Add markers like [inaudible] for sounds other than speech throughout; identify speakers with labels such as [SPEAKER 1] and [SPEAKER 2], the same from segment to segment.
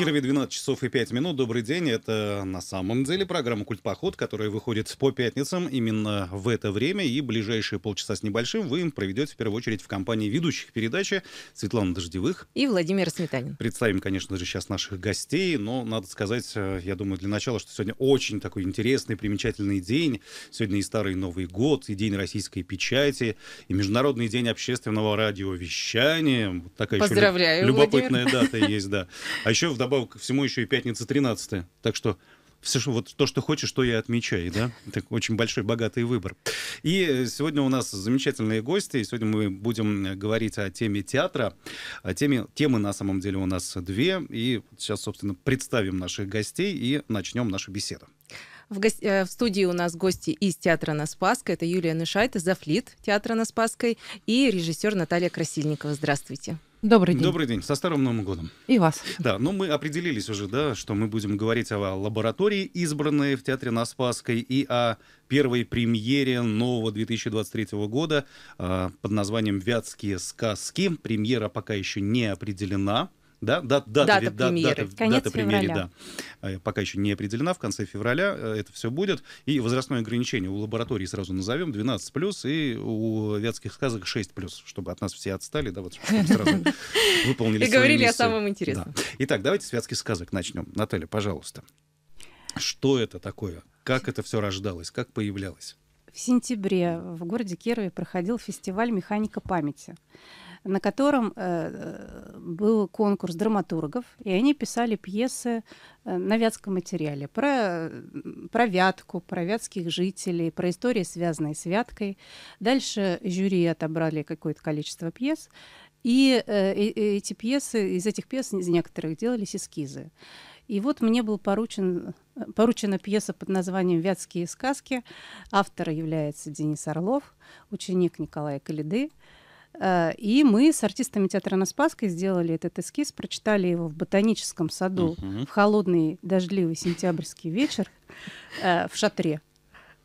[SPEAKER 1] Кирове 12 часов и 5 минут. Добрый день. Это на самом деле программа «Культ поход», которая выходит по пятницам именно в это время. И ближайшие полчаса с небольшим вы проведете в первую очередь в компании ведущих передачи Светлана Дождевых.
[SPEAKER 2] И Владимир Сметанин.
[SPEAKER 1] Представим, конечно же, сейчас наших гостей. Но надо сказать, э, я думаю, для начала, что сегодня очень такой интересный, примечательный день. Сегодня и Старый Новый год, и День российской печати, и Международный день общественного радиовещания. Вот такая Поздравляю, еще любопытная дата есть, да. [laughs] А еще в вдобавок ко всему еще и пятница 13 Так что все, что, вот то, что хочешь, то я отмечаю, да? Так, очень большой, богатый выбор. И э, сегодня у нас замечательные гости, и сегодня мы будем э, говорить о теме театра. О теме, темы, на самом деле, у нас две, и сейчас, собственно, представим наших гостей и начнем нашу беседу.
[SPEAKER 2] В, гос... Э, в студии у нас гости из театра на Спасской. Это Юлия Нышайта, зафлит театра на Спасской, и режиссер Наталья Красильникова. Здравствуйте.
[SPEAKER 1] Добрый день. Добрый день. Со Старым Новым Годом. И вас. [laughs] Да, ну мы определились уже, да, что мы будем говорить о лаборатории, избранной в Театре на Спасской, и о первой премьере нового 2023 года э, под названием «Вятские сказки». Премьера пока еще не определена. Да, да, да, дата, дата, премьеры. дата, Конец дата премьеры, февраля. да. Э, пока еще не определена, в конце февраля э, это все будет. И возрастное ограничение у лаборатории сразу назовем 12 плюс, и у вятских сказок 6 плюс, чтобы от нас все отстали, да, вот чтобы сразу [laughs] выполнили И говорили о самом интересном. Итак, давайте с вятских сказок начнем. Наталья, пожалуйста. Что это такое? Как это все рождалось? Как появлялось?
[SPEAKER 3] В сентябре в городе Кирове проходил фестиваль «Механика памяти» на котором э, был конкурс драматургов, и они писали пьесы э, на вятском материале про, про Вятку, про вятских жителей, про истории, связанные с Вяткой. Дальше жюри отобрали какое-то количество пьес, и э, эти пьесы, из этих пьес из некоторых делались эскизы. И вот мне была поручен, поручена пьеса под названием «Вятские сказки». Автор является Денис Орлов, ученик Николая Калиды. Э, и мы с артистами театра на Спасской сделали этот эскиз, прочитали его в ботаническом саду uh-huh. в холодный дождливый сентябрьский вечер э, в шатре.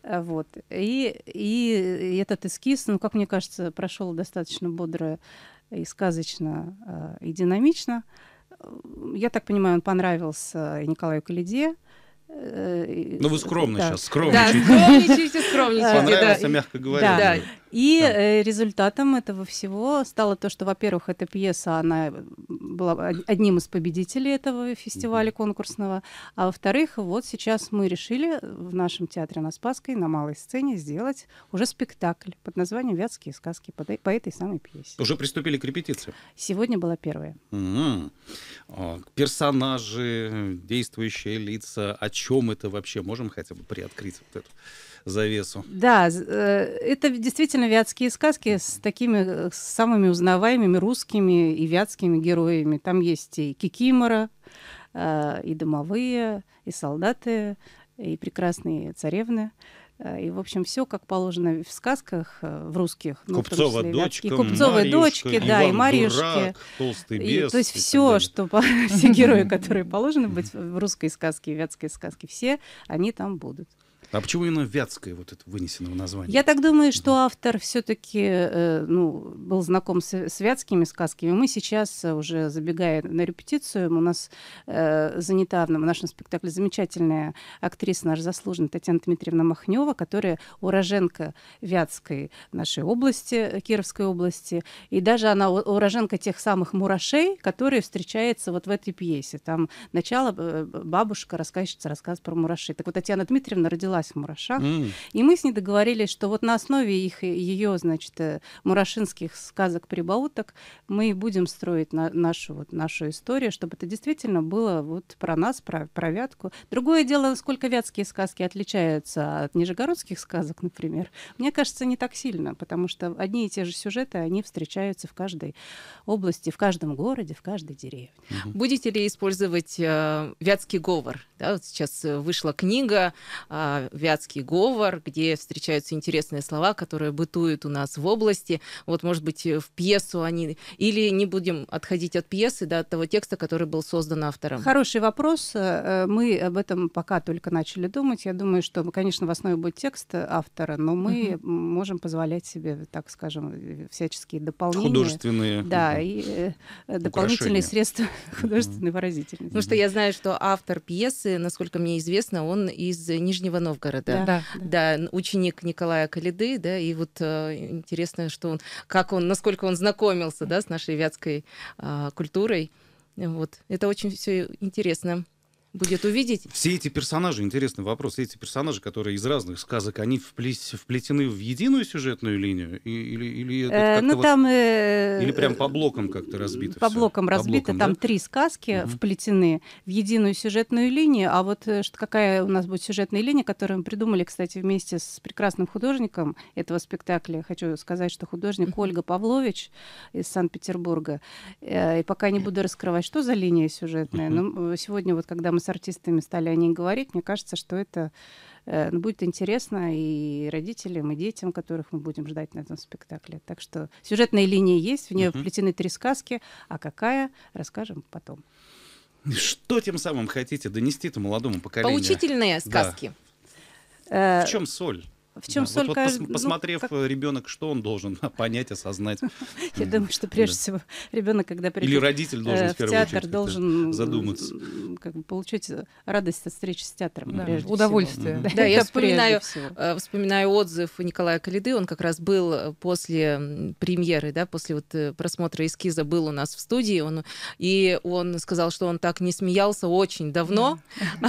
[SPEAKER 3] Э, вот. И, и этот эскиз, ну, как мне кажется, прошел достаточно бодро и сказочно, и динамично. Я так понимаю, он понравился Николаю Калиде, ну вы скромно да. сейчас, скромничаете. Да, [laughs] скромничаете, скромничаете. А мягко говоря. Да. И э, да. результатом этого всего стало то, что, во-первых, эта пьеса, она была одним из победителей этого фестиваля конкурсного, а во-вторых, вот сейчас мы решили в нашем театре на Спасской на малой сцене сделать уже спектакль под названием «Вятские сказки» по этой самой пьесе.
[SPEAKER 1] Уже приступили к репетиции?
[SPEAKER 3] Сегодня была первая.
[SPEAKER 1] Угу. Персонажи, действующие лица, о чем это вообще? Можем хотя бы приоткрыть вот эту завесу?
[SPEAKER 3] Да, э, это действительно вятские сказки с такими э, самыми узнаваемыми русскими и вятскими героями. Там есть и Кикимора, э, и домовые, и солдаты, и прекрасные царевны. Э, и, в общем, все как положено в сказках э, в русских. Ну, Купцова числе, дочка, и Купцовой дочки, да, и Маришки, толстый бес, и, то есть все, что [laughs] все герои, [laughs] которые положены быть в русской сказке, в вятской сказке, все они там будут.
[SPEAKER 1] А почему именно Вятское вот это вынесено в название? Я
[SPEAKER 3] так думаю, что автор все-таки э, ну, был знаком с, с вятскими сказками. Мы сейчас, э, уже забегая на репетицию, у нас э, занята в нашем спектакле замечательная актриса, наша заслуженная Татьяна Дмитриевна Махнева, которая уроженка Вятской нашей области, э, Кировской области. И даже она уроженка тех самых мурашей, которые встречаются вот в этой пьесе. Там начало э, бабушка, рассказчица, рассказ про мурашей. Так вот, Татьяна Дмитриевна родилась родилась Мурашах. Mm. И мы с ней договорились, что вот на основе их, э, ее, значит, э, мурашинских сказок-прибауток мы и будем строить на, нашу, вот, нашу историю, чтобы это действительно было вот про нас, про, про Вятку. Другое дело, насколько вятские сказки отличаются от нижегородских сказок, например. Мне кажется, не так сильно, потому что одни и те же сюжеты, они встречаются в каждой области, в каждом городе, в каждой деревне. Угу. Будете ли использовать
[SPEAKER 2] э, вятский говор? Да, вот сейчас э, вышла книга э, вятский говор, где встречаются интересные слова, которые бытуют у нас в области. Вот, может быть, э, в пьесу они... Или не будем отходить от пьесы, да, от того текста, который был создан автором.
[SPEAKER 3] Хороший вопрос. Э, э, мы об этом пока только начали думать. Я думаю, что, конечно, в основе будет текст автора, но мы угу. можем позволять себе, так скажем, всяческие дополнения. Художественные. Да, угу. и э, дополнительные Украшения. средства [laughs] художественной угу. выразительности. Потому что
[SPEAKER 2] я знаю, что автор пьесы, насколько мне известно, он из Нижнего Новгорода. Новгорода. Да, да. да ученик Николая Калиды, да, и вот э, интересно, что он, как он, насколько он знакомился, да, с нашей вятской а, культурой. Вот. Это очень все интересно будет увидеть.
[SPEAKER 1] Все эти персонажи, интересный вопрос, все эти персонажи, которые из разных сказок, они вплетены в единую сюжетную линию? И, или, или, э, ну, там, э, или прям по э, блокам как-то разбито? По всё? блокам разбито, по блокам, там да? три
[SPEAKER 3] сказки угу. вплетены в единую сюжетную линию, а вот э, что какая у нас будет сюжетная линия, которую мы придумали, кстати, вместе с прекрасным художником этого спектакля. Хочу сказать, что художник Ольга Павлович из Санкт-Петербурга. Э, и пока не буду раскрывать, что за линия сюжетная, но сегодня вот, когда мы с артистами стали о ней говорить, мне кажется, что это э, ну, будет интересно и родителям, и детям, которых мы будем ждать на этом спектакле. Так что сюжетная линия есть, в нее uh-huh. вплетены три сказки, а какая, расскажем потом.
[SPEAKER 1] Что тем самым хотите донести-то молодому поколению? Поучительные сказки. Да. Э, в чем соль? В чем да, соль вот, кажд... Ну, посмотрев ну, как... Э, ребенок, что он должен [laughs] понять, осознать. [laughs] Я думаю, что прежде всего
[SPEAKER 3] ребенок, когда придет или родитель должен э, в театр должен задуматься, как бы получить э, радость от встречи с театром,
[SPEAKER 2] удовольствие. Да, я вспоминаю вспоминаю отзыв Николая Калиды, он как раз был после премьеры, да, после вот просмотра эскиза был у нас в студии, он и он сказал, что он так не смеялся очень давно,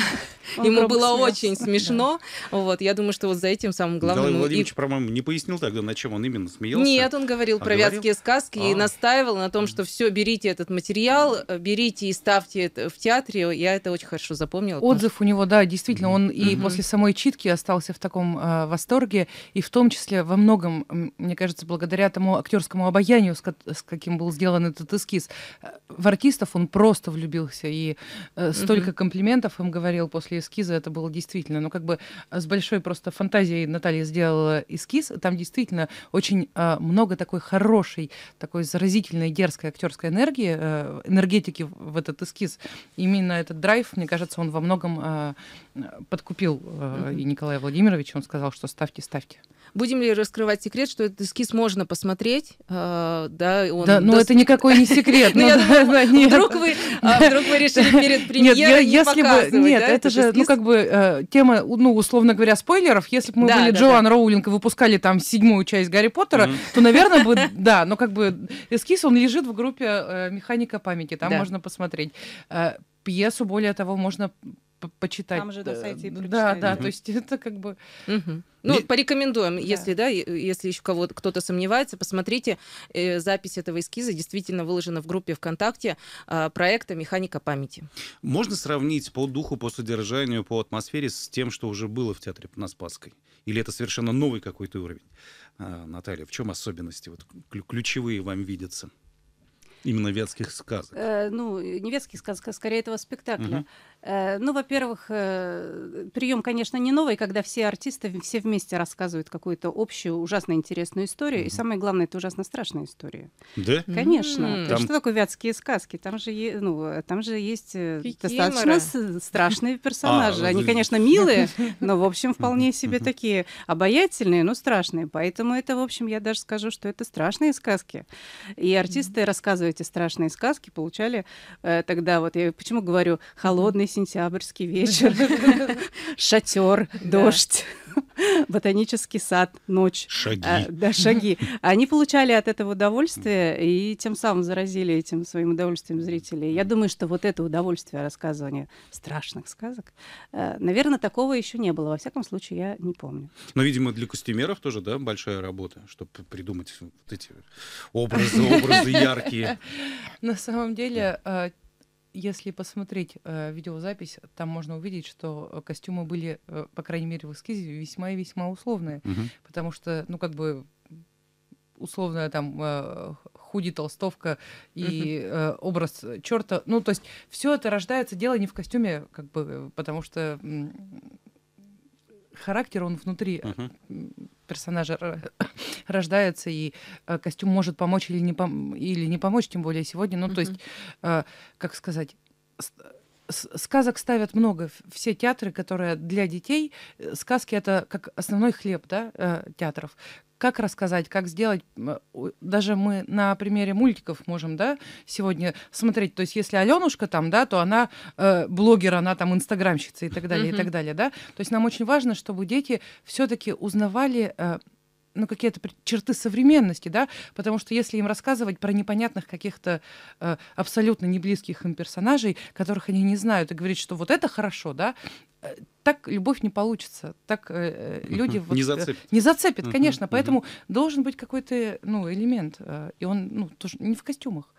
[SPEAKER 1] [laughs] ему было очень
[SPEAKER 2] смешно, вот, я думаю, что вот за этим самым самым главным. Николай Владимирович,
[SPEAKER 1] и... по-моему, не пояснил тогда, на чем он именно смеялся. Нет,
[SPEAKER 2] он говорил а про говорил? вятские сказки а. и настаивал на том, что все, берите этот материал, берите и ставьте это в театре. Я это очень хорошо запомнила. Отзыв
[SPEAKER 4] у него, да, действительно, он mm-hmm. и после самой читки остался в таком э, восторге, и в том числе во многом, мне кажется, благодаря тому актерскому обаянию, с, с каким был сделан этот эскиз, э, в артистов он просто влюбился, и э, столько mm комплиментов им говорил после эскиза, это было действительно, ну, как бы э, с большой просто фантазией на Наталья сделала эскиз, там действительно очень э, много такой хорошей, такой заразительной, дерзкой актерской энергии, э, энергетики в этот эскиз. Именно этот драйв, мне кажется, он во многом э, подкупил э, и Николая Владимировича. Он сказал, что ставьте, ставьте.
[SPEAKER 2] Будем ли раскрывать секрет, что этот эскиз можно посмотреть? Э, да, он да, но ну, дос... это никакой не секрет. Вдруг вы решили [laughs] перед премьерой не показывать? Нет, это же, ну,
[SPEAKER 4] как бы, э, тема, ну, условно говоря, спойлеров. Если бы мы были Джоан Роулинг и выпускали там седьмую часть Гарри Поттера, то, наверное, бы, [laughs] да, но как бы эскиз, он лежит в группе э, «Механика памяти», там можно посмотреть э, пьесу, более того, можно почитать. Там же на э, сайте и Да, да, то есть это как бы... Ну, порекомендуем, если, да, если еще кого
[SPEAKER 2] кто-то сомневается, посмотрите, э, запись этого эскиза действительно выложена в группе ВКонтакте э, проекта «Механика памяти».
[SPEAKER 1] Можно сравнить по духу, по содержанию, по атмосфере с тем, что уже было в театре на Спасской? Или это совершенно новый какой-то уровень? А, Наталья, в чем особенности? Вот ключевые вам видятся? Именно вятских сказок.
[SPEAKER 3] Э, ну, э, не вятских сказок, а скорее этого спектакля. Угу. Э, ну, во-первых, э, прием, конечно, не новый, когда все артисты все вместе рассказывают какую-то общую ужасно интересную историю. Mm-hmm. И самое главное, это ужасно страшная история. Да? Конечно. Mm-hmm. Там... Что такое вятские сказки? Там же, ну, э, там же есть Фикимора. достаточно страшные персонажи. А, Они, ну, конечно, [laughs] милые, [laughs] но, в общем, вполне себе такие обаятельные, но страшные. Поэтому это, в общем, я даже скажу, что это страшные сказки. И артисты, рассказывая эти страшные сказки, получали тогда, вот я почему говорю, холодный сентябрьский вечер, [laughs] шатер, дождь [laughs] ботанический сад, ночь. Шаги. А, да, шаги. [laughs] Они получали от этого удовольствие и тем самым заразили этим своим удовольствием зрителей. Я думаю, что вот это удовольствие рассказывания страшных сказок, э, наверное, такого еще не было. Во всяком случае, я не помню.
[SPEAKER 1] Но, ну, видимо, для костюмеров тоже, да, большая работа, чтобы придумать вот эти образы, образы яркие.
[SPEAKER 3] На самом деле,
[SPEAKER 4] а, если посмотреть э, видеозапись, там можно увидеть, что э, костюмы были, э, по крайней мере, в эскизе весьма и весьма условные, угу. потому что, ну, как бы условная там э, худи толстовка и э, образ черта, ну, то есть все это рождается дело не в костюме, как бы, э, потому что характер он внутри. uh персонажа [coughs] рождается, и э, костюм может помочь или не, пом- или не помочь, тем более сегодня. Ну, то есть, э, как сказать, сказок ставят много. Все театры, которые для детей, э, сказки это как основной хлеб да, театров как рассказать, как сделать. Даже мы на примере мультиков можем, да, сегодня смотреть. То есть, если Аленушка там, да, то она э, блогер, она там инстаграмщица и так далее, mm-hmm. и так далее, да. То есть, нам очень важно, чтобы дети все-таки узнавали. Э, ну, какие-то черты современности, да, потому что если им рассказывать про непонятных каких-то э, абсолютно близких им персонажей, которых они не знают, и говорить, что вот это хорошо, да, Э, так любовь не получится, так э, э [laughs] люди вот, не зацепят, не зацепят, конечно, поэтому должен быть какой-то ну элемент, э, и он ну тоже не в костюмах.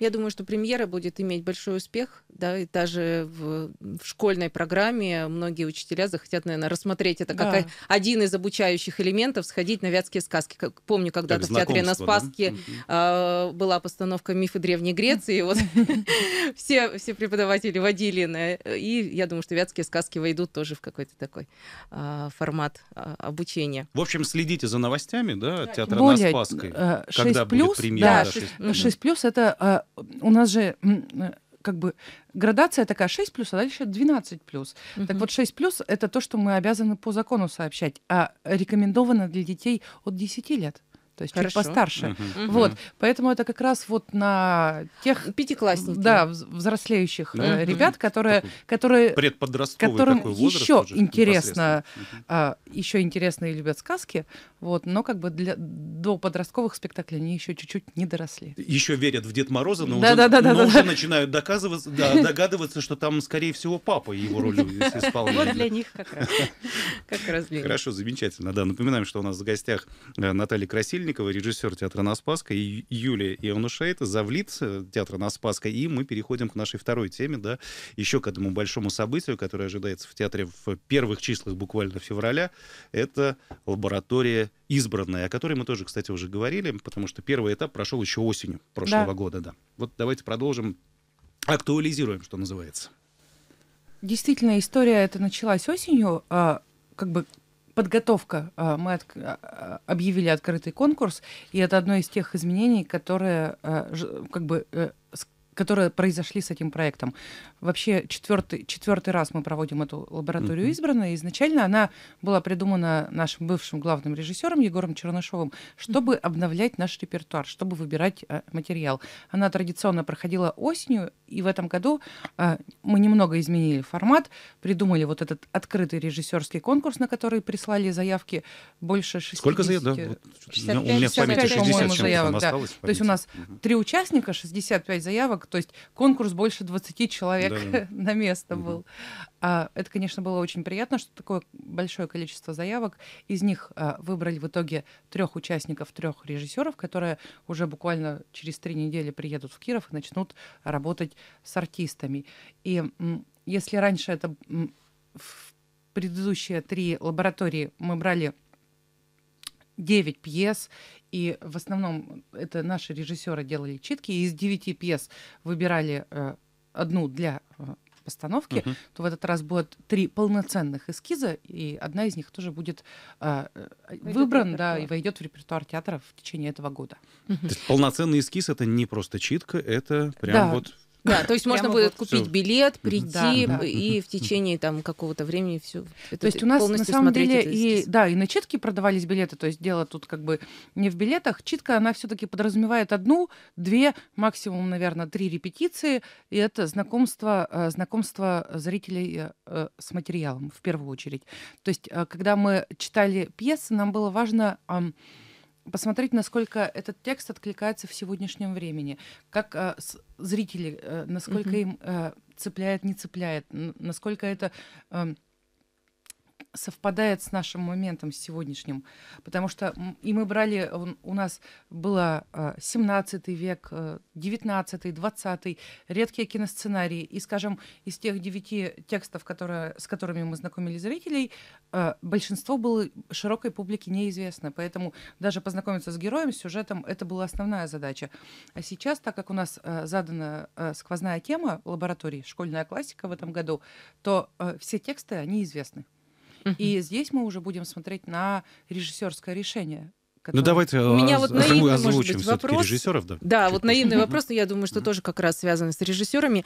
[SPEAKER 4] Я думаю, что премьера
[SPEAKER 2] будет иметь большой успех, да, и даже в, в школьной программе многие учителя захотят, наверное, рассмотреть это как один из обучающих элементов, сходить на вятские сказки. Как, помню, когда-то в театре на Спаске да? э, была постановка «Мифы Древней Греции», и вот [laughs] все, все преподаватели водили И я думаю, что вятские сказки войдут тоже в какой-то такой а, формат а, обучения.
[SPEAKER 1] В общем, следите за новостями, да, театра на Спасской, э, когда будет премьера. Да, 6
[SPEAKER 4] плюс это э, у нас же э, как бы градация такая 6 плюс, а дальше 12 плюс. Угу. Так вот 6 плюс это то, что мы обязаны по закону сообщать, а рекомендовано для детей от 10 лет то есть Хорошо. чуть постарше. Угу. Вот, поэтому это как раз вот на тех... пятиклассников, Да, взрослеющих да? Э, ребят, которые... Такой которые предподростковый которым такой возраст еще уже, интересно, а, еще интересные любят сказки, вот, но как бы для, до подростковых спектаклей они еще чуть-чуть не доросли. Еще верят в Дед Мороза, но да, уже, да, да, но да, уже
[SPEAKER 1] да. начинают доказывать, да, догадываться, что там, скорее всего, папа его роль [laughs] исполняет. Вот для
[SPEAKER 3] них как раз. [laughs] Как раз для
[SPEAKER 1] Хорошо, замечательно. Да, напоминаем, что у нас в гостях э, Наталья Красильник, Мельникова, режиссер театра на Спаска, и Юлия Ионушейта, завлит э, театра на Спаска, и мы переходим к нашей второй теме, да, еще к этому большому событию, которое ожидается в театре в первых числах буквально февраля, это лаборатория избранная, о которой мы тоже, кстати, уже говорили, потому что первый этап прошел еще осенью прошлого да. года, да. Вот давайте продолжим, актуализируем, что называется.
[SPEAKER 4] Действительно, история эта началась осенью, а, как бы подготовка. А, мы от, а, а, объявили открытый конкурс, и это одно из тех изменений, которые как бы э, которые произошли с этим проектом. Вообще четвертый, четвертый раз мы проводим эту лабораторию mm-hmm. избранной. Изначально она была придумана нашим бывшим главным режиссером Егором Чернышовым, чтобы mm-hmm. обновлять наш репертуар, чтобы выбирать э, материал. Она традиционно проходила осенью, и в этом году э, мы немного изменили формат, придумали вот этот открытый режиссерский конкурс, на который прислали заявки больше 60. Сколько заявок? Да, вот, 65, у меня в памяти 65, 60 заявок, да. осталось. То есть у нас три участника, 65 заявок, то есть конкурс больше 20 человек человек да. [laughs] на место угу. был. А, это, конечно, было очень приятно, что такое большое количество заявок. Из них а, выбрали в итоге трех участников, трех режиссеров, которые уже буквально через три недели приедут в Киров и начнут работать с артистами. И если раньше это в предыдущие три лаборатории мы брали 9 пьес, и в основном это наши режиссеры делали читки, и из 9 пьес выбирали э, одну для э, постановки, uh-huh. то в этот раз будет три полноценных эскиза, и одна из них тоже будет э, э войдет да, и войдет в репертуар театра в течение этого года.
[SPEAKER 2] Uh-huh.
[SPEAKER 1] То есть полноценный эскиз это не просто читка, это прям да. вот да, то есть можно будет купить билет,
[SPEAKER 2] прийти и в
[SPEAKER 4] течение там какого-то времени все. То есть у нас на самом деле и да, и на читке продавались билеты, то есть дело тут как бы не в билетах. Читка она все-таки подразумевает одну, две, максимум, наверное, три репетиции, и это знакомство э, знакомство зрителей э, с материалом в первую очередь. То есть э, когда мы читали пьесы, нам было важно посмотреть, насколько этот текст откликается в сегодняшнем времени, как э, с, зрители, э, насколько угу. им э, цепляет, не цепляет, насколько это... Э, совпадает с нашим моментом сегодняшним, потому что и мы брали, у нас было 17 а, век, 19, э, 20, редкие киносценарии, и, скажем, из тех девяти текстов, которые, с которыми мы знакомили зрителей, э, большинство было широкой публике неизвестно, поэтому даже познакомиться с героем, с сюжетом, это была основная задача. А сейчас, так как у нас э, задана сквозная тема лаборатории, школьная классика в этом году, то все тексты, они известны. Угу. И здесь мы уже будем смотреть на режиссерское решение. Который... Ну давайте у
[SPEAKER 1] меня а, вот наивный, озвучим может быть, вопрос. режиссеров. Да, да вот наивный
[SPEAKER 2] вопрос,
[SPEAKER 4] но я думаю, что тоже как раз связан
[SPEAKER 2] с режиссерами.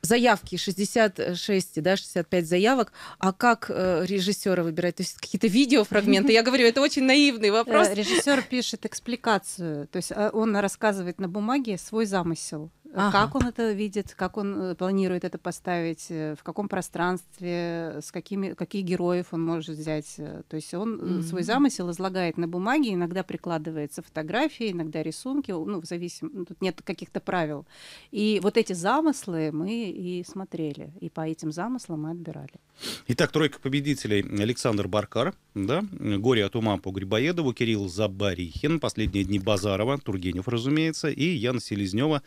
[SPEAKER 2] Заявки 66, да, 65 заявок. А как э, режиссера выбирать? То есть какие-то видеофрагменты? Я говорю,
[SPEAKER 3] это очень наивный э, вопрос. Режиссер пишет экспликацию, то есть э, он рассказывает на бумаге свой замысел ага. как он это видит, как он э, планирует это поставить, э, в каком пространстве, с какими, какие героев он может взять. Э, то есть он mm-hmm. свой замысел излагает на бумаге, иногда прикладывается фотографии, иногда рисунки, ну, в зависимости, ну, тут нет каких-то правил. И вот эти замыслы мы и смотрели, и по этим замыслам мы отбирали.
[SPEAKER 1] Итак, тройка победителей. Александр Баркар, да? «Горе от ума» по Грибоедову, Кирилл Забарихин, «Последние дни Базарова», Тургенев, разумеется, и Яна Селезнева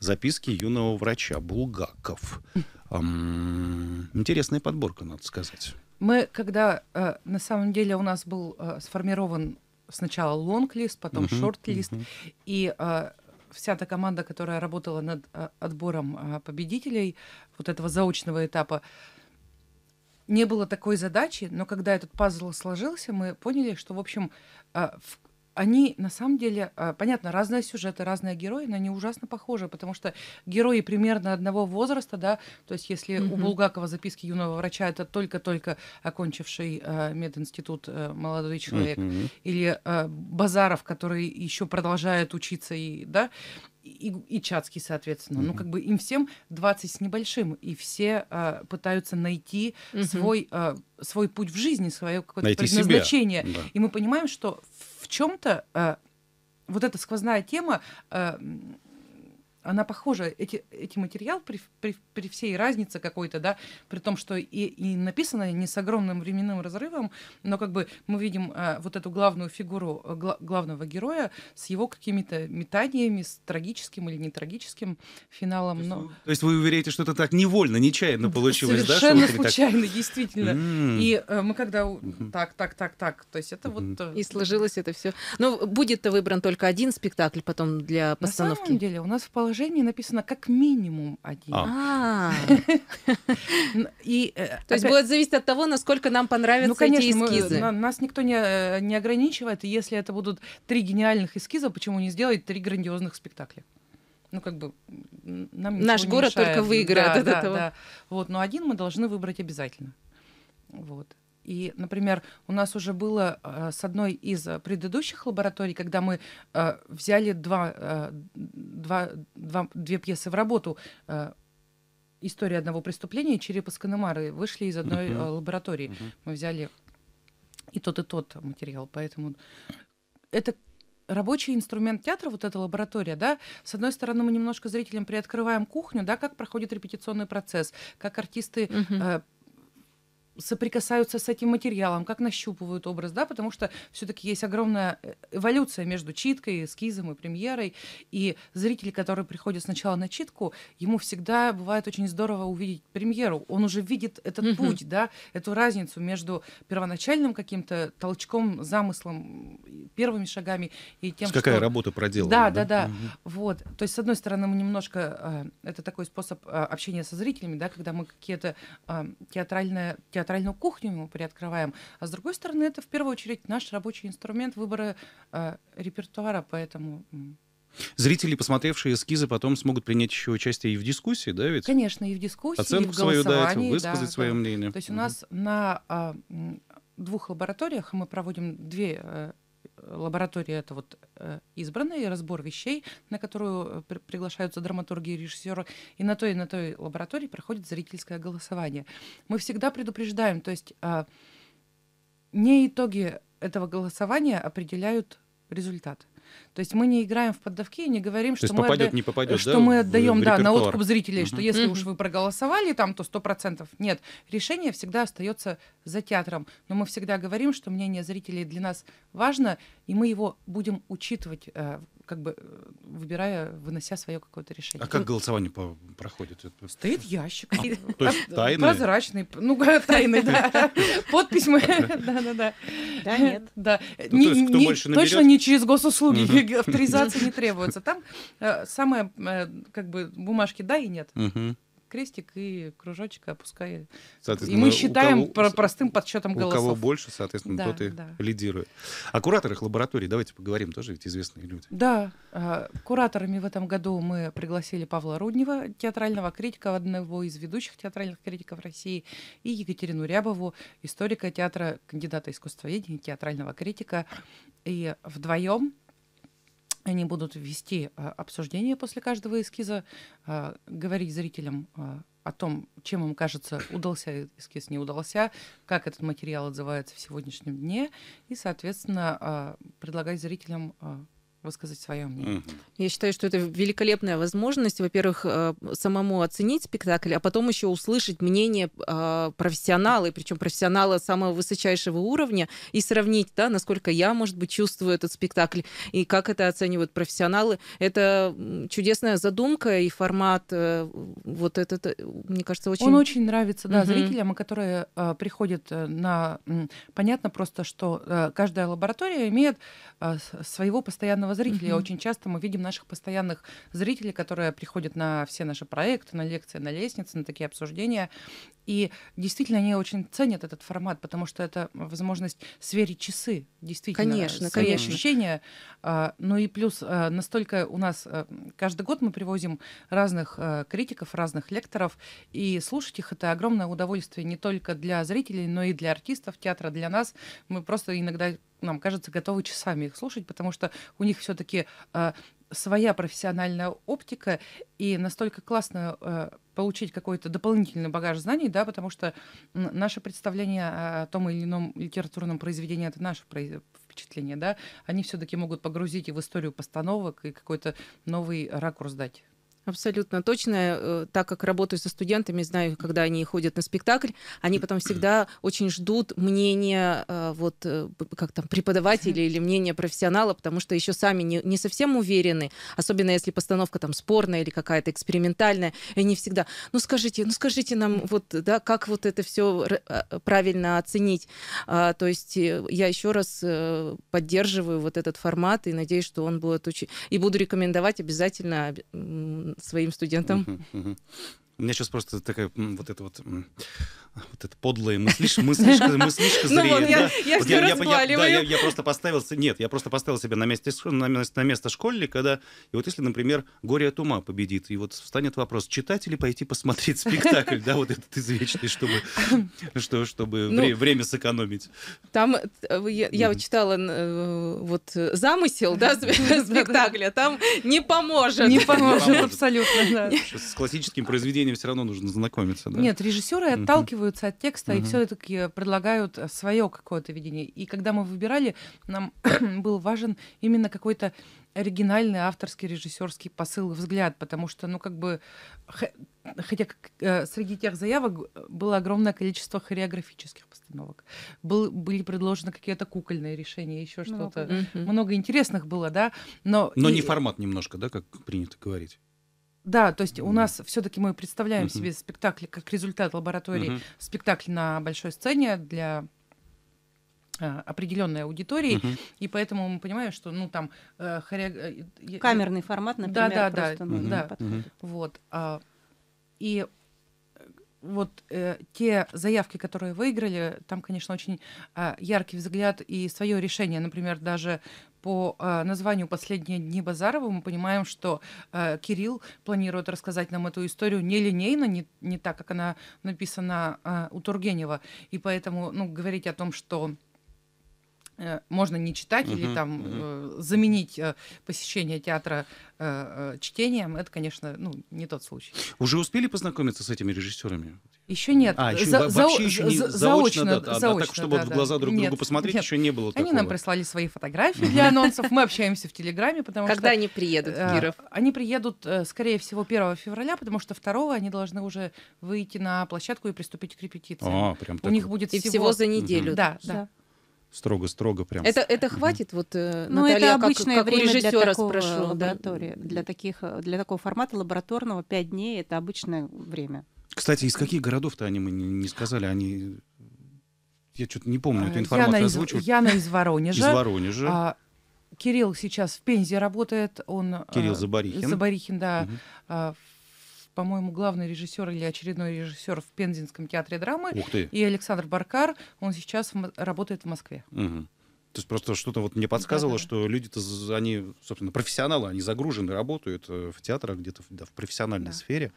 [SPEAKER 1] «Записки юного врача» Булгаков. Интересная подборка, надо сказать.
[SPEAKER 4] Мы, когда э, на самом деле у нас был э, сформирован сначала лонг-лист, потом шорт-лист, и э, вся та команда, которая работала над отбором победителей вот этого заочного этапа, не было такой задачи, но когда этот пазл сложился, мы поняли, что, в общем, а, в они на самом деле, э, понятно, разные сюжеты, разные герои, но они ужасно похожи, потому что герои примерно одного возраста, да, то есть если mm-hmm. у Булгакова записки юного врача это только-только окончивший э, мединститут э, молодой человек, mm-hmm. или э, Базаров, который еще продолжает учиться и, да, и, и Чацкий, соответственно. Mm-hmm. Ну, как бы им всем 20 с небольшим, и все э, пытаются найти mm-hmm. свой, э, свой путь в жизни, свое какое-то найти предназначение. Себя. И мы понимаем, что чем-то э, вот эта сквозная тема э, она похожа, эти, эти материал при, при, при всей разнице какой-то, да, при том, что и, и написано не с огромным временным разрывом, но как бы мы видим а, вот эту главную фигуру э, гла- главного героя с его какими-то метаниями, с трагическим или не трагическим финалом. То но... есть, но...
[SPEAKER 1] то есть вы уверяете, что это так невольно, нечаянно получилось, Совершенно да? Совершенно случайно, так? действительно. Mm. И
[SPEAKER 2] э, мы когда mm-hmm. так, так, так, так, то есть это mm-hmm. вот... Э, и сложилось это все. Но ну, будет-то выбран только один спектакль потом для постановки. На самом
[SPEAKER 4] деле у нас в положении приложении написано как минимум один. А. А. [laughs]
[SPEAKER 2] Э, То есть будет зависеть
[SPEAKER 4] от того, насколько
[SPEAKER 2] нам понравятся ну, эти эскизы.
[SPEAKER 4] Нас никто не э, ограничивает. Если это будут три гениальных эскиза, почему не сделать три грандиозных спектакля? ну как бы нам наш город только выиграет от этого. Вот, но один мы должны выбрать обязательно. Вот. И, например, у нас уже было э, с одной из э, предыдущих лабораторий, когда мы э, взяли два, э, два, два, две пьесы в работу. Э, История одного преступления и череп из Канемары вышли из одной uh-huh. лаборатории. Uh-huh. Мы взяли и тот, и тот материал. Поэтому это рабочий инструмент театра, вот эта лаборатория, да, с одной стороны, мы немножко зрителям приоткрываем кухню, да, как проходит репетиционный процесс, как артисты угу. э, соприкасаются с этим материалом, как нащупывают образ, да, потому что все-таки есть огромная э, эволюция между читкой, эскизом и премьерой, и зритель, который приходит сначала на читку, ему всегда бывает очень здорово увидеть премьеру, он уже видит этот mm-hmm. путь, да, эту разницу между первоначальным каким-то толчком, замыслом, первыми шагами и тем, что... Какая работа проделана. Да, да, да, да. Mm-hmm. вот, то есть с одной стороны мы немножко, э, это такой способ э, общения со зрителями, да, когда мы какие-то театральные, театральные театральную кухню мы приоткрываем. А с другой стороны, это в первую очередь наш рабочий инструмент выбора э, репертуара, поэтому
[SPEAKER 1] Зрители, посмотревшие эскизы, потом смогут принять еще участие и в дискуссии, да, ведь?
[SPEAKER 4] Конечно, и в дискуссии, Оценку и в свою дать, высказать да, свое да. мнение. То есть угу. у нас на а, двух лабораториях мы проводим две э, лаборатория это вот э, избранный разбор вещей, на которую э, приглашаются драматурги и режиссеры, и на той и на той лаборатории проходит зрительское голосование. Мы всегда предупреждаем, то есть а, не итоги этого голосования определяют результат. То есть мы не играем в поддавки и не говорим, то что, мы, отда... не попадет, что да, мы отдаем да, на откуп зрителей, угу. что если угу. уж вы проголосовали там, то сто процентов Нет, решение всегда остается за театром. Но мы всегда говорим, что мнение зрителей для нас важно, и мы его будем учитывать э, как бы э, выбирая, вынося свое какое-то решение. А как ну,
[SPEAKER 1] голосование по- проходит? [laughs] Стоит ящик. А, то [laughs] есть тайный? Прозрачный. Ну, [laughs] тайный, да.
[SPEAKER 4] Подпись мы... Да-да-да. Да, нет. Да. Ну, точно не через госуслуги. Авторизация не требуется. Там э, самое, э, как бы, бумажки «да» и «нет» крестик и кружочек, и опускай. И мы считаем кого, простым подсчетом голосов. У кого больше, соответственно, да, тот и да.
[SPEAKER 1] лидирует. О кураторах лаборатории давайте поговорим, тоже ведь известные люди. Да,
[SPEAKER 4] а, кураторами в этом году мы пригласили Павла Руднева, театрального критика, одного из ведущих театральных критиков России, и Екатерину Рябову, историка театра, кандидата искусствоведения, театрального критика. И вдвоем они будут вести э, обсуждение после каждого эскиза, э, говорить зрителям э, о том, чем им кажется, удался эскиз, не удался, как этот материал отзывается в сегодняшнем дне, и, соответственно, предлагать зрителям высказать свое мнение. Угу.
[SPEAKER 2] Я считаю, что это великолепная возможность, во-первых, э, самому оценить спектакль, а потом еще услышать мнение э, профессионала, причем профессионала самого высочайшего уровня, и сравнить, да, насколько я, может быть, чувствую этот спектакль, и как это оценивают профессионалы. Это чудесная задумка и формат э, вот этот, мне кажется, очень... Он очень нравится, да, угу. зрителям,
[SPEAKER 4] а которые приходят на... Понятно просто, что каждая лаборатория имеет своего постоянного постоянного зрителя. Mm-hmm. Очень часто мы видим наших постоянных зрителей, которые приходят на все наши проекты, на лекции, на лестницы, на такие обсуждения. И действительно они очень ценят этот формат, потому что это возможность сверить часы, действительно. Конечно, свои конечно. ощущения. А, ну и плюс а, настолько у нас а, каждый год мы привозим разных критиков, разных лекторов, и слушать их это огромное удовольствие не только для зрителей, но и для артистов театра, для нас. Мы просто иногда нам кажется, готовы часами их слушать, потому что у них все-таки своя профессиональная оптика и настолько классно э, получить какой-то дополнительный багаж знаний, да, потому что наше представление о том или ином литературном произведении это наше впечатление, да, они все-таки могут погрузить и в историю постановок и какой-то новый ракурс дать. Абсолютно точно. Э,
[SPEAKER 2] так как работаю со студентами, знаю, когда они ходят на спектакль, они потом всегда очень ждут мнения э, вот э, как там преподавателя или мнения профессионала, потому что еще сами не, не совсем уверены, особенно если постановка там спорная или какая-то экспериментальная, и они всегда, ну скажите, ну скажите нам вот, да, как вот это все а, правильно оценить. А, то есть я еще раз поддерживаю вот этот формат и надеюсь, что он будет очень... И буду рекомендовать обязательно своим студентам. Uh-huh, uh-huh.
[SPEAKER 1] У меня сейчас просто такая вот эта вот вот это подлое мыслишка, мыслишка, мыслишка зреет. Я просто поставил... Нет, я просто поставил себя на место, на, место, на место школьника, да, и вот если, например, «Горе от ума» победит, и вот встанет вопрос, читать или пойти посмотреть спектакль, да, вот этот извечный, чтобы, что, чтобы ну, вре- время сэкономить.
[SPEAKER 2] Там, э, я, я читала э, вот э, замысел, да, [laughs] спектакля,
[SPEAKER 3] а
[SPEAKER 4] там не поможет.
[SPEAKER 2] Не
[SPEAKER 3] поможет,
[SPEAKER 4] абсолютно, да.
[SPEAKER 1] С классическим произведением произведению все равно нужно знакомиться. Да? Нет, режиссеры uh-huh. отталкиваются
[SPEAKER 4] от текста uh-huh. и все-таки э, предлагают э, свое какое-то видение. И когда мы выбирали, нам [clears throat] был важен именно какой-то оригинальный авторский режиссерский посыл и взгляд, потому что, ну, как бы, хотя э, среди тех заявок было огромное количество хореографических постановок, был, были предложены какие-то кукольные решения, еще ну, что-то. Много интересных было, да,
[SPEAKER 1] но... Но и... не формат немножко, да, как принято говорить.
[SPEAKER 4] Да, то есть у нас все-таки мы представляем себе спектакль как результат лаборатории, спектакль на большой сцене для а, определенной аудитории, угу. и поэтому мы понимаем, что ну там э, хоре... Э, камерный формат, например, да, да, просто, ну, да, ну, угу, да, угу. вот а, и э, вот э, те заявки, которые выиграли, там, конечно, очень э, яркий взгляд и свое решение, например, даже по э, названию «Последние дни Базарова» мы понимаем, что э, Кирилл планирует рассказать нам эту историю нелинейно, не, не так, как она написана э, у Тургенева. И поэтому ну, говорить о том, что можно не читать угу, или там угу. заменить посещение театра чтением, это, конечно, ну, не тот случай.
[SPEAKER 1] Уже успели познакомиться с этими режиссерами? Еще нет. А, еще, за, вообще за, еще не за, заочно, заочно, да, заочно, да, так, чтобы да, вот в глаза друг нет, другу посмотреть, нет. еще не было такого. Они нам прислали
[SPEAKER 4] свои фотографии для [laughs] анонсов, мы общаемся в Телеграме, потому Когда что... Когда они приедут в э, Киров? Они приедут, э, скорее всего, 1 февраля, потому что 2 они должны уже выйти на площадку и приступить к репетиции. А, прям так. У них будет всего... И всего за неделю.
[SPEAKER 1] Да, да строго-строго прям. Это это хватит вот э, ну, Наталья, это обычное как, как время
[SPEAKER 3] режиссера для такого спрошу, лаборатории, да? для таких э, для такого формата лабораторного пять дней это обычное время.
[SPEAKER 1] Кстати, из каких городов-то они мы не, сказали, они... Я что-то не помню эту э, информацию Яна озвучивать. Из, Яна из Воронежа. Из Воронежа. А,
[SPEAKER 4] Кирилл сейчас в Пензе работает. Он, э, Кирилл Забарихин. Забарихин, да. Угу. По-моему, главный режиссер или очередной режиссер в Пензенском театре драмы. Ух ты. И Александр Баркар, он сейчас в, работает в Москве.
[SPEAKER 1] Угу. То есть просто что-то вот мне подсказывало, да, да. что люди-то, они, собственно, профессионалы, они загружены, работают э, в театрах, где-то да, в профессиональной да. сфере.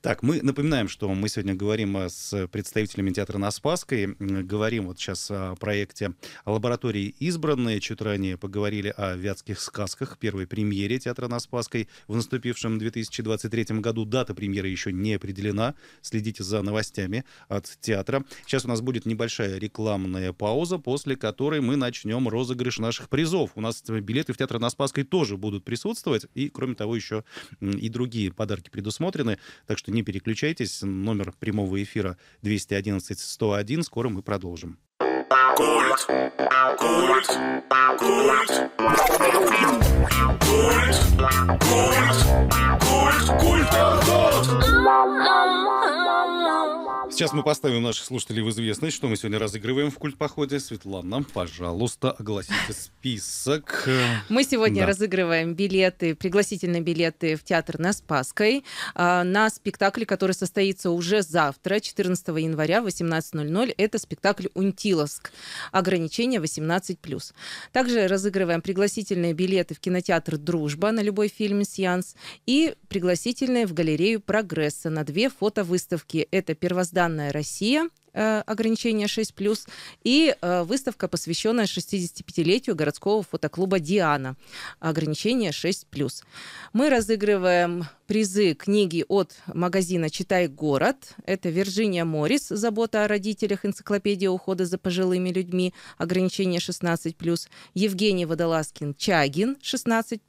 [SPEAKER 1] Так, мы напоминаем, что мы сегодня говорим э, с представителями театра на Спасской, говорим вот сейчас о проекте «Лаборатории избранные». Чуть ранее поговорили о «Вятских сказках», первой премьере театра на Спасской в наступившем 2023 году. Дата премьеры еще не определена. Следите за новостями от театра. Сейчас у нас будет небольшая рекламная пауза, после которой которой мы начнем розыгрыш наших призов. У нас билеты в театр на Спасской тоже будут присутствовать, и, кроме того, еще и другие подарки предусмотрены, так что не переключайтесь. Номер прямого эфира 211-101, скоро мы продолжим.
[SPEAKER 4] Культ. Культ. Культ. Культ. Культ. Культ.
[SPEAKER 2] Культ. Культ. Культ.
[SPEAKER 1] Сейчас мы поставим наших слушателей в известность, что мы сегодня разыгрываем в культ походе. Светлана, пожалуйста, огласите список. Мы сегодня да.
[SPEAKER 2] разыгрываем билеты, пригласительные билеты в театр на Спасской а, на спектакль, который состоится уже завтра, 14 января, 18.00. Это спектакль «Унтиловск. Ограничение 18+.» Также разыгрываем пригласительные билеты в кинотеатр «Дружба» на любой фильм «Сеанс» и пригласительные в галерею «Прогресса» на две фотовыставки. Это первозданные Данная Россия», э, ограничение 6+, и э, выставка, посвященная 65-летию городского фотоклуба «Диана», ограничение 6+. Мы разыгрываем призы книги от магазина «Читай город». Это Вирджиния Моррис «Забота о родителях. Энциклопедия ухода за пожилыми людьми. Ограничение 16+.» Евгений Водолазкин «Чагин. 16+.»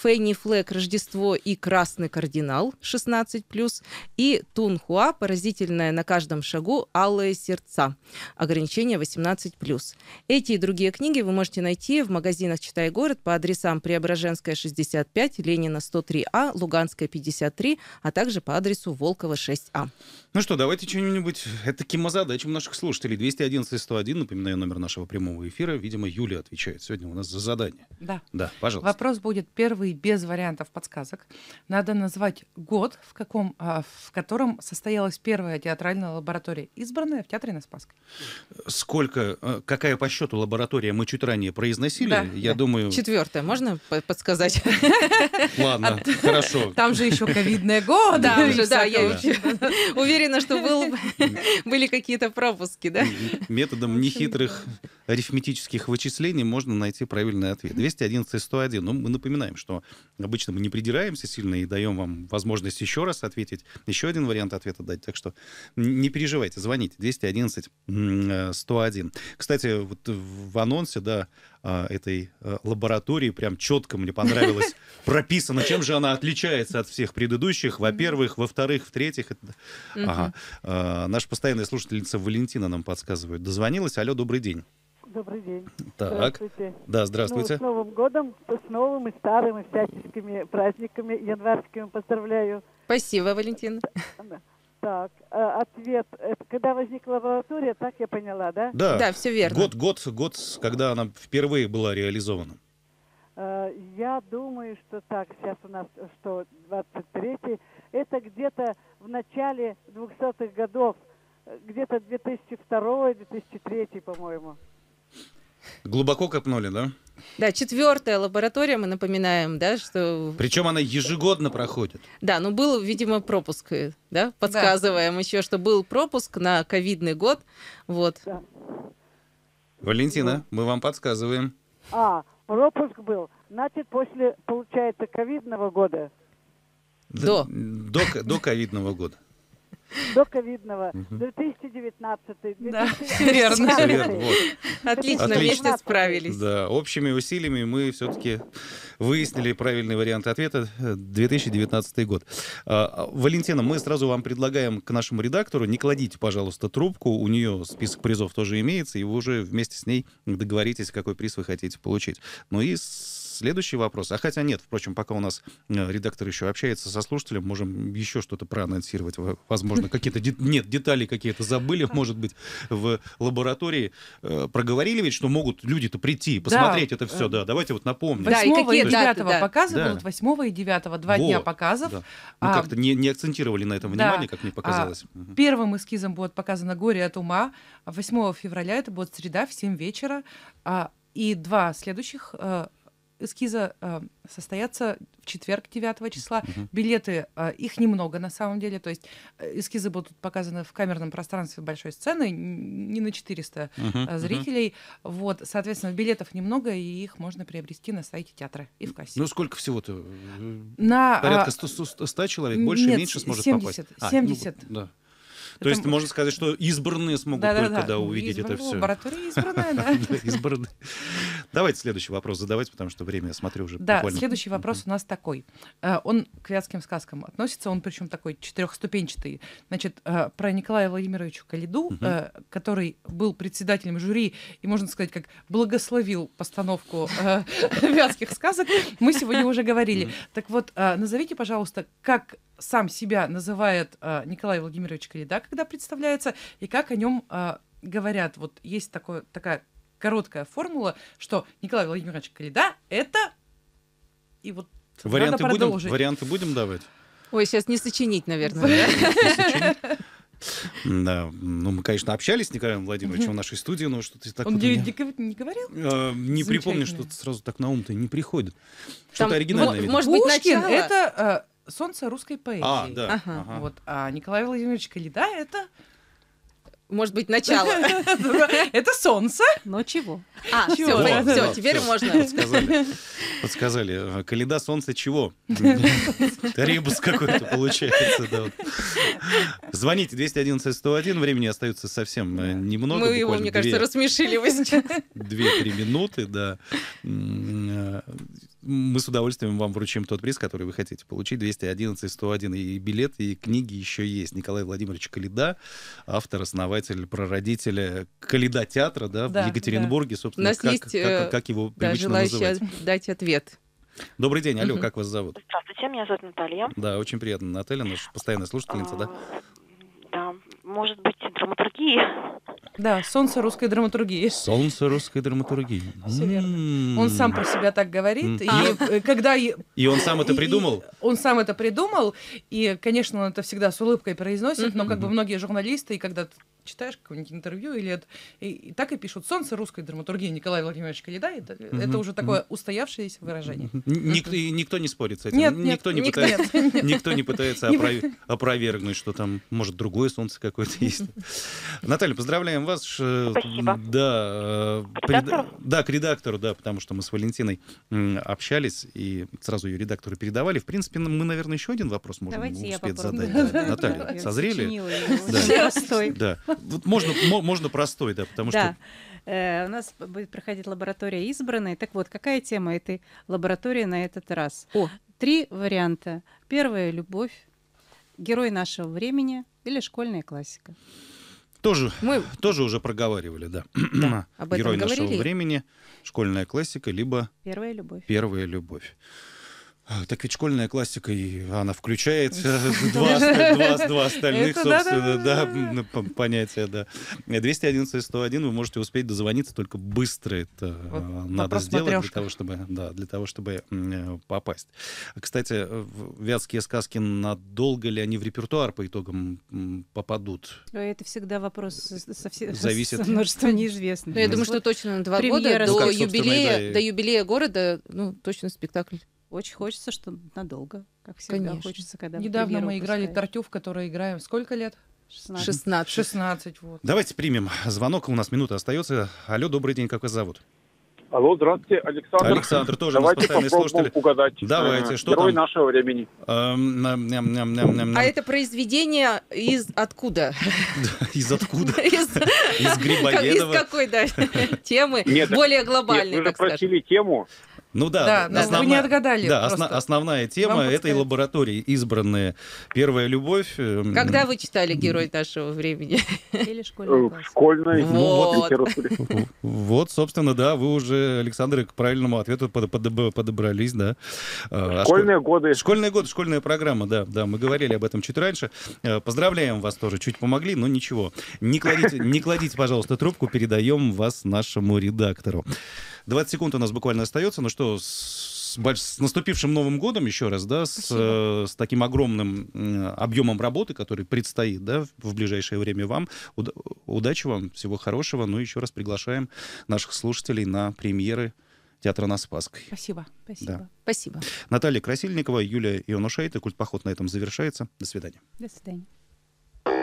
[SPEAKER 2] Фенни Флэк «Рождество и красный кардинал. 16+.» И Тун Хуа поразительная на каждом шагу. Алые сердца. Ограничение 18+.» Эти и другие книги вы можете найти в магазинах «Читай город» по адресам Преображенская, 65, Ленина, 103А, Луганск Армейская, 53, а также по адресу Волкова, 6А.
[SPEAKER 1] Ну что, давайте что-нибудь Это таким задачам наших слушателей. 211-101, напоминаю, номер нашего прямого эфира. Видимо, Юля отвечает сегодня у нас за задание. Да. Да, пожалуйста.
[SPEAKER 4] Вопрос будет первый, без вариантов подсказок. Надо назвать год, в, каком, а, в котором состоялась первая театральная лаборатория, избранная в Театре на Спасской.
[SPEAKER 1] Сколько, э, какая по счету лаборатория мы чуть ранее произносили, да, я да. думаю... Четвертая,
[SPEAKER 2] можно подсказать?
[SPEAKER 1] Ладно, хорошо.
[SPEAKER 2] Там же еще ковидные годы. Да, я уверена уверена, что был, [laughs] были какие-то пропуски, да? Методом нехитрых
[SPEAKER 1] арифметических вычислений можно найти правильный ответ. 211 и 101. Но мы напоминаем, что обычно мы не придираемся сильно и даем вам возможность еще раз ответить, еще один вариант ответа дать. Так что не переживайте, звоните. 211 101. Э, Кстати, вот в анонсе, да, а, этой а, лаборатории. Прям четко мне понравилось [laughs] прописано, чем же она отличается от всех предыдущих. Во-первых, во-вторых, в-третьих. Ага. А, наша постоянная слушательница Валентина нам подсказывает. Дозвонилась. Алло, добрый день. Добрый день. Так. Здравствуйте. Да, здравствуйте. Ну, с Новым годом,
[SPEAKER 2] с новым и старым, и всяческими праздниками январскими поздравляю. Спасибо, Валентина. Так, э, ответ, э, когда возникла лаборатория, так я поняла, да? Да, да все верно. Год,
[SPEAKER 1] год, год, когда она впервые была реализована.
[SPEAKER 2] Э, я думаю, что так, сейчас у нас что, 23-й, это
[SPEAKER 4] где-то в начале 200-х годов, где-то 2002-2003, по-моему.
[SPEAKER 1] Глубоко копнули, да?
[SPEAKER 2] Да, четвертая лаборатория, мы напоминаем, да, что...
[SPEAKER 1] Причем она ежегодно проходит.
[SPEAKER 2] Да, ну был, видимо, пропуск, э, да, подсказываем да. еще, что был пропуск на ковидный год, вот.
[SPEAKER 4] Да.
[SPEAKER 1] Валентина, ну. мы вам подсказываем.
[SPEAKER 4] А, пропуск был. Значит, после, получается, ковидного года.
[SPEAKER 1] До. До, до ковидного года
[SPEAKER 3] до ковидного, 2019 Да, верно. Отлично, вместе справились.
[SPEAKER 1] Да, общими усилиями мы все-таки выяснили правильный вариант ответа 2019 год. А, Валентина, мы сразу вам предлагаем к нашему редактору, не кладите, пожалуйста, трубку, у нее список призов тоже имеется, и вы уже вместе с ней договоритесь, какой приз вы хотите получить. Ну и с Следующий вопрос. А хотя нет, впрочем, пока у нас э, редактор еще общается со слушателем, можем еще что-то проанонсировать. Возможно, какие-то де- нет, детали какие-то забыли, может быть, в лаборатории. Э, проговорили ведь, что могут люди-то прийти, посмотреть да. это э, все. Да, давайте вот напомним. 8 и какие 9 даты, да. показы да. будут,
[SPEAKER 4] 8 и 9, два вот, дня показов. Да. Мы ну, а, как-то
[SPEAKER 1] не, не акцентировали на этом внимание, да. как мне а, показалось. А, Первым
[SPEAKER 4] эскизом будет показано «Горе от ума». 8 февраля это будет среда в 7 вечера. А, и два следующих эскиза э, состоятся в четверг 9 числа. Угу. Билеты, э, их немного на самом деле, то есть э, эскизы будут показаны в камерном пространстве большой сцены, не на 400 угу. Э, зрителей. Угу. Вот, соответственно, билетов немного, и их можно приобрести на сайте театра и в кассе. Ну
[SPEAKER 1] сколько всего-то? Э, на, Порядка 100, а, 100 человек, больше, нет, меньше сможет 70, попасть? 70. А, ну, да. То есть можно сказать, что избранные смогут только да, увидеть это все. Лаборатория избранная, [laughs] да. Избранные. Давайте следующий вопрос задавать, потому что время, я смотрю, уже Да, следующий
[SPEAKER 4] вопрос у нас такой. Э, он к вятским сказкам относится, он причем такой четырехступенчатый. Значит, э, про Николая Владимировича Калиду, э, который был председателем жюри и, можно сказать, как благословил постановку [laughs] вятских сказок, мы сегодня уже говорили. Так вот, назовите, пожалуйста, как сам себя называет э, Николай Владимирович Калида, когда представляется, и как о нем э, а, говорят. Вот есть такое, такая короткая формула, что Николай Владимирович Калида это...
[SPEAKER 3] И вот варианты надо продолжить.
[SPEAKER 1] будем, варианты будем давать?
[SPEAKER 3] Ой,
[SPEAKER 4] сейчас не сочинить,
[SPEAKER 2] наверное.
[SPEAKER 1] Да, ну мы, конечно, общались с Николаем Владимировичем в нашей студии, но что-то так... Он вот не, меня... не говорил? Э, не припомню, что сразу так на ум-то не приходит. Что-то оригинальное. Вот, может быть,
[SPEAKER 4] Пушкин — это солнце русской а, поэзии. А, да. Ага. Ага. Вот. а Николай Владимирович Калида это может быть, начало. [laughs]
[SPEAKER 3] Это солнце. Но чего?
[SPEAKER 2] А,
[SPEAKER 4] все, все, теперь можно.
[SPEAKER 1] Подсказали. Каледа солнце чего? [laughs] Ребус какой-то получается. Звоните 211-101, времени остается совсем э, немного. Мы его, мне кажется, рассмешили вы сейчас. Две-три минуты, да. Э, мы с удовольствием вам вручим тот приз, который вы хотите получить. 211 101 и билет, и книги еще есть. Николай Владимирович Калида, автор, основатель, прародителя э, Калида театра да, да, в Екатеринбурге. Да. Собственно, У нас как, есть, как, э, как его да, привычно называть? дать ответ. Добрый день, алло, угу. как вас зовут?
[SPEAKER 2] Здравствуйте, меня зовут Наталья.
[SPEAKER 1] Да, очень приятно, Наталья, наша постоянная слушательница, да?
[SPEAKER 4] А, да, может быть, драматургии.
[SPEAKER 1] Да, солнце русской драматургии. Солнце русской драматургии. Все верно. Он сам про
[SPEAKER 4] себя так говорит. И а. э, когда... И он сам это придумал? Он сам это придумал. И, конечно, он это всегда с улыбкой произносит, но как бы многие журналисты, и когда читаешь какое-нибудь интервью, или это, и, и так и пишут «Солнце русской драматургии» Николай Владимирович Калида. Это, mm-hmm. это уже такое устоявшееся выражение. mm-hmm.
[SPEAKER 1] Никто не спорит с этим. Нет, никто, нет, не никто, пытается, нет. [laughs] никто не пытается опров... опровергнуть, что там, может, другое солнце какое-то есть. Наталья, поздравляем вас. Спасибо. Да, к э, да, к редактору, да, потому что мы с Валентиной общались, и сразу ее редактору передавали. В принципе, мы, наверное, еще один вопрос можем Давайте успеть задать. Наталья, созрели? Да. Вот можно, можно простой, да, потому что...
[SPEAKER 3] Э, у нас будет проходить лаборатория избранной. Так вот, какая тема этой лаборатории на этот раз? О. Три варианта. Первое — любовь, герой нашего времени или школьная классика.
[SPEAKER 1] Тоже, Мы... тоже уже проговаривали, да. да об этом Герой говорили. нашего времени, школьная классика, либо... Первая любовь. Первая любовь. Так ведь школьная классика, и она включает [laughs] два, два, два остальных, собственно, да, понятия, да. 211-101 вы можете успеть дозвониться, только быстро это вот э, надо сделать для того, чтобы, да, для того, чтобы э, попасть. Кстати, э, вятские сказки, надолго ли они в репертуар по итогам попадут?
[SPEAKER 3] Это всегда вопрос со, все... Зависит... со
[SPEAKER 1] множеством неизвестных.
[SPEAKER 2] Ну, я думаю, что точно на два года ну, до юбилея, до юбилея города, ну,
[SPEAKER 3] точно спектакль очень хочется, что надолго, как всегда Конечно. хочется, когда Недавно мы играли тортю, в которой играем сколько лет? 16. 16. 16
[SPEAKER 4] вот.
[SPEAKER 1] Давайте примем звонок, у нас минута остается. Алло, добрый день, как вас зовут?
[SPEAKER 3] Алло, здравствуйте, Александр. Александр тоже Давайте у
[SPEAKER 1] нас постоянный слушатель. угадать. Э, Давайте, что Герой там? нашего времени. Эм, а
[SPEAKER 2] это произведение из откуда?
[SPEAKER 1] [laughs] Из откуда? [laughs] [laughs] Из Грибоедова. Из какой, да,
[SPEAKER 2] темы? Более глобальной, Нет, вы же просили
[SPEAKER 1] тему. Ну да, да, да основная, вы не отгадали. Да, просто. основная тема этой лаборатории избранная первая любовь. Эм, Когда
[SPEAKER 2] вы читали герой нашего времени? Или школьной? класс? Ну, вот.
[SPEAKER 1] вот, собственно, да, вы уже Александр к правильному ответу подобрались, да. А, а Школьные а, годы. Школьные годы, школьная программа, да, да, мы говорили об этом чуть раньше. Э, поздравляем вас тоже, чуть помогли, но ничего. Не кладите, не кладите, пожалуйста, трубку, передаем вас нашему редактору. 20 секунд у нас буквально остается. Ну что, с, с наступившим Новым годом еще раз, да, с, э, с таким огромным объемом работы, который предстоит, да, в ближайшее время вам. удачи вам, всего хорошего. Ну еще раз приглашаем наших слушателей на премьеры театра на Спасской. Спасибо, спасибо. Да. Спасибо. Наталья Красильникова, Юлия Ионушайта. Культ поход на этом завершается. До свидания. До свидания.